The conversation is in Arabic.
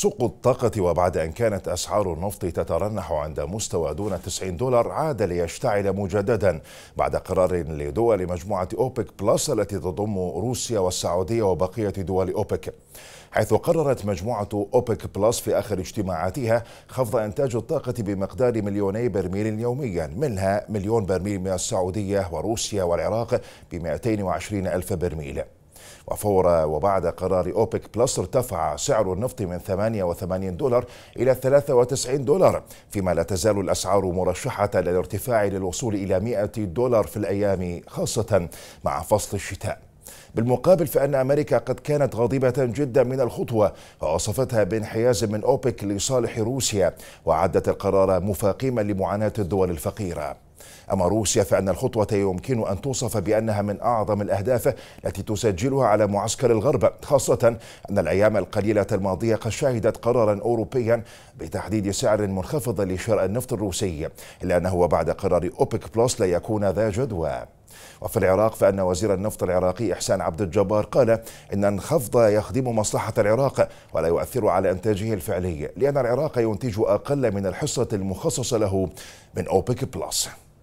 سوق الطاقة وبعد أن كانت أسعار النفط تترنح عند مستوى دون 90 دولار عاد ليشتعل مجددا بعد قرار لدول مجموعة أوبك بلس التي تضم روسيا والسعودية وبقية دول أوبك حيث قررت مجموعة أوبك بلس في آخر اجتماعاتها خفض إنتاج الطاقة بمقدار مليوني برميل يوميا منها مليون برميل من السعودية وروسيا والعراق ب 220 ألف برميل وفور وبعد قرار أوبك بلس ارتفع سعر النفط من 88 دولار إلى 93 دولار فيما لا تزال الأسعار مرشحة للارتفاع للوصول إلى 100 دولار في الأيام خاصة مع فصل الشتاء بالمقابل فإن أمريكا قد كانت غاضبة جدا من الخطوة ووصفتها بانحياز من أوبك لصالح روسيا وعدت القرار مفاقيما لمعاناة الدول الفقيرة أما روسيا فأن الخطوة يمكن أن توصف بأنها من أعظم الأهداف التي تسجلها على معسكر الغرب خاصة أن الأيام القليلة الماضية قد شهدت قرارا أوروبيا بتحديد سعر منخفض لشراء النفط الروسي إلا أنه بعد قرار أوبك بلس لا يكون ذا جدوى وفي العراق فأن وزير النفط العراقي إحسان عبد الجبار قال إن الخفض يخدم مصلحة العراق ولا يؤثر على إنتاجه الفعلي لأن العراق ينتج أقل من الحصة المخصصة له من أوبك بلس